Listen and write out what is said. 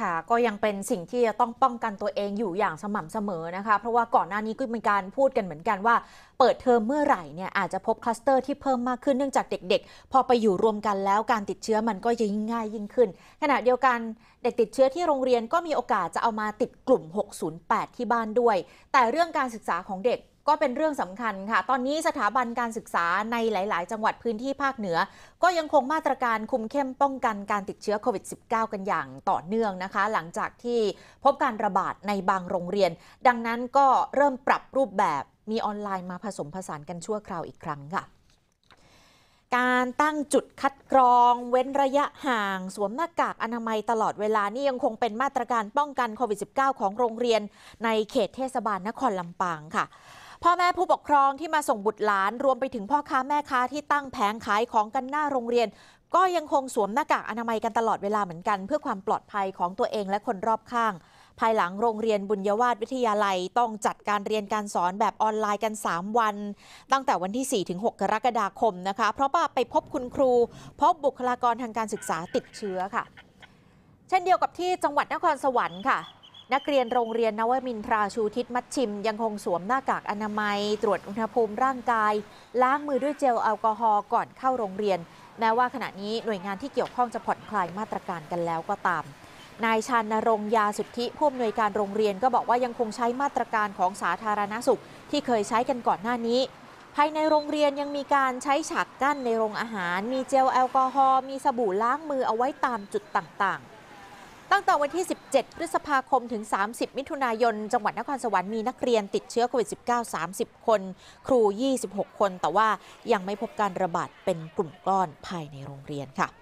ค่ะก็ยังเป็นสิ่งที่จะต้องป้องกันตัวเองอยู่อย่างสม่ำเสมอนะคะเพราะว่าก่อนหน้านี้ก็มีการพูดกันเหมือนกันว่า เปิดเทอมเมื่อไหร่เนี่ยอาจจะพบคลัสเตอร์ที่เพิ่มมากขึ้นเนื่องจากเด็ก ๆ พอไปอยู่รวมกันแล้วการติดเชื้อมันก็จะยิ่งง่ายยิ่งขึ้น ขณะเดียวกันเด็กติดเชื้อที่โรงเรียนก็มีโอกาสจะเอามาติดกลุ่ม 608 ที่บ้านด้วย แต่เรื่องการศึกษาของเด็กก็เป็นเรื่องสำคัญค่ะ ตอนนี้สถาบันการศึกษาในหลาย ๆ จังหวัดพื้นที่ภาคเหนือ ก็ยังคงมาตรการคุมเข้มป้องกันการติดเชื้อโควิด -19 กันอย่างต่อเนื่องนะคะ หลังจากที่พบการระบาดในบางโรงเรียน ดังนั้นก็เริ่มปรับรูปแบบมีออนไลน์มาผสมผสานกันชั่วคราวอีกครั้งค่ะ การตั้งจุดคัดกรอง เว้นระยะห่าง สวมหน้ากากอนามัยตลอดเวลา นี่ยังคงเป็นมาตรการป้องกันโควิด -19 ของโรงเรียนในเขตเทศบาลนครลำปางค่ะพ่อแม่ผู้ปกครองที่มาส่งบุตรหลาน รวมไปถึงพ่อค้าแม่ค้าที่ตั้งแผงขายของกันหน้าโรงเรียน ก็ยังคงสวมหน้ากากอนามัยกันตลอดเวลาเหมือนกัน เพื่อความปลอดภัยของตัวเองและคนรอบข้าง ภายหลังโรงเรียนบุญยวาสวิทยาลัย ต้องจัดการเรียนการสอนแบบออนไลน์กัน 3 วัน ตั้งแต่วันที่4-6กรกฎาคมนะคะ เพราะว่าไปพบคุณครูพบบุคลากรทางการศึกษาติดเชื้อค่ะ เช่นเดียวกับที่จังหวัดนครสวรรค์ค่ะนักเรียนโรงเรียนนวมินทราชูทิศมัดชิมยังคงสวมหน้ากากอนามัย ตรวจอุณหภูมิร่างกาย ล้างมือด้วยเจลแอลกอฮอล์ก่อนเข้าโรงเรียนแม้ว่าขณะนี้หน่วยงานที่เกี่ยวข้องจะผ่อนคลายมาตรการกันแล้วก็ตาม นายชานนรงยาสุทธิผู้อำนวยการโรงเรียนก็บอกว่ายังคงใช้มาตรการของสาธารณสุขที่เคยใช้กันก่อนหน้านี้ภายในโรงเรียนยังมีการใช้ฉากกั้นในโรงอาหาร มีเจลแอลกอฮอล์มีสบู่ล้างมือเอาไว้ตามจุดต่าง ๆตั้งแต่วันที่ 17 พฤษภาคม ถึง 30 มิถุนายน จังหวัดนครสวรรค์มีนักเรียนติดเชื้อโควิด -19 30 คน ครู 26 คน แต่ว่ายังไม่พบการระบาดเป็นกลุ่มก้อนภายในโรงเรียนค่ะ